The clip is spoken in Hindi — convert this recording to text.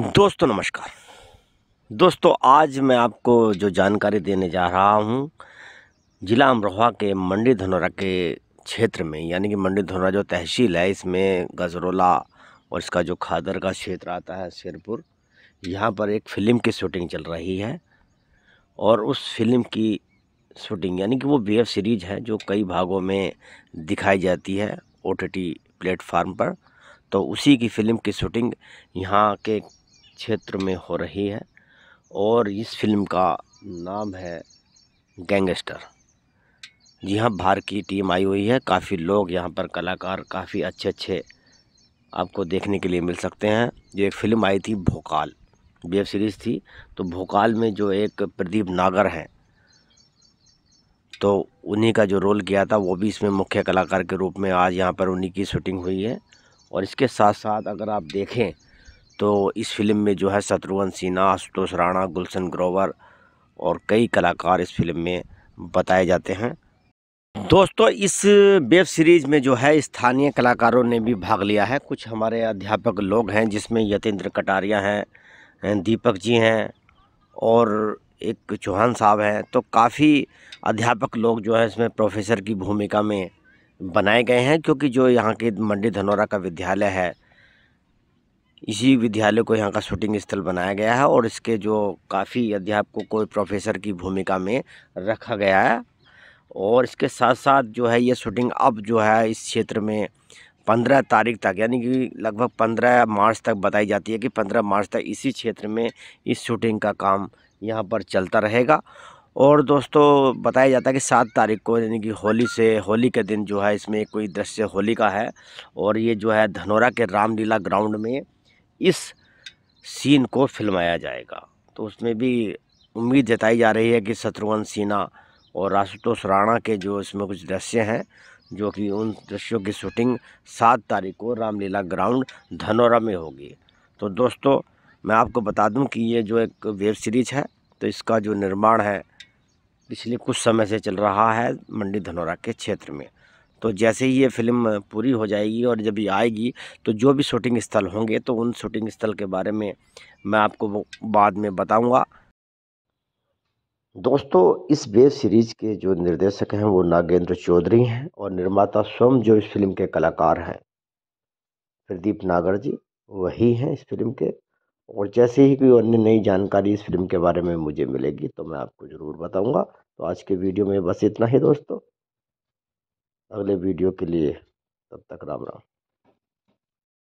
दोस्तों नमस्कार दोस्तों आज मैं आपको जो जानकारी देने जा रहा हूँ ज़िला अमरोहा के मंडी धनौरा के क्षेत्र में यानी कि मंडी धनौरा जो तहसील है इसमें गजरोला और इसका जो खादर का क्षेत्र आता है शेरपुर यहाँ पर एक फ़िल्म की शूटिंग चल रही है और उस फिल्म की शूटिंग यानी कि वो वेब सीरीज़ है जो कई भागों में दिखाई जाती है ओ प्लेटफार्म पर तो उसी की फ़िल्म की शूटिंग यहाँ के क्षेत्र में हो रही है और इस फिल्म का नाम है गैंगस्टर जी हाँ बाहर की टीम आई हुई है काफ़ी लोग यहाँ पर कलाकार काफ़ी अच्छे अच्छे आपको देखने के लिए मिल सकते हैं जो एक फ़िल्म आई थी भोकाल वेब सीरीज़ थी तो भोकाल में जो एक प्रदीप नागर हैं तो उन्हीं का जो रोल किया था वो भी इसमें मुख्य कलाकार के रूप में आज यहाँ पर उन्हीं की शूटिंग हुई है और इसके साथ साथ अगर आप देखें तो इस फिल्म में जो है शत्रुघ्न सिन्हा आशुतोष राणा गुलशन ग्रोवर और कई कलाकार इस फिल्म में बताए जाते हैं दोस्तों इस वेब सीरीज़ में जो है स्थानीय कलाकारों ने भी भाग लिया है कुछ हमारे अध्यापक लोग हैं जिसमें यतेंद्र कटारिया हैं दीपक जी हैं और एक चौहान साहब हैं तो काफ़ी अध्यापक लोग जो है इसमें प्रोफेसर की भूमिका में बनाए गए हैं क्योंकि जो यहाँ के मंडी धनौरा का विद्यालय है इसी विद्यालय को यहाँ का शूटिंग स्थल बनाया गया है और इसके जो काफ़ी अध्यापकों को प्रोफेसर की भूमिका में रखा गया है और इसके साथ साथ जो है ये शूटिंग अब जो है इस क्षेत्र में पंद्रह तारीख तक यानी कि लगभग पंद्रह मार्च तक बताई जाती है कि पंद्रह मार्च तक इसी क्षेत्र में इस शूटिंग का काम यहाँ पर चलता रहेगा और दोस्तों बताया जाता है कि सात तारीख को यानी कि होली से होली के दिन जो है इसमें कोई दृश्य होली का है और ये जो है धनोरा के रामलीला ग्राउंड में इस सीन को फिल्माया जाएगा तो उसमें भी उम्मीद जताई जा रही है कि शत्रुघ्न सिन्हा और आशुतोष राणा के जो इसमें कुछ दृश्य हैं जो कि उन दृश्यों की शूटिंग सात तारीख को रामलीला ग्राउंड धनौरा में होगी तो दोस्तों मैं आपको बता दूं कि ये जो एक वेब सीरीज़ है तो इसका जो निर्माण है पिछले कुछ समय से चल रहा है मंडी धनौरा के क्षेत्र में तो जैसे ही ये फ़िल्म पूरी हो जाएगी और जब ये आएगी तो जो भी शूटिंग स्थल होंगे तो उन शूटिंग स्थल के बारे में मैं आपको बाद में बताऊँगा दोस्तों इस वेब सीरीज़ के जो निर्देशक हैं वो नागेंद्र चौधरी हैं और निर्माता स्वयं जो इस फिल्म के कलाकार हैं प्रदीप नागर जी वही हैं इस फिल्म के और जैसे ही कोई अन्य नई जानकारी इस फिल्म के बारे में मुझे मिलेगी तो मैं आपको ज़रूर बताऊंगा तो आज के वीडियो में बस इतना ही दोस्तों अगले वीडियो के लिए तब तक राम राम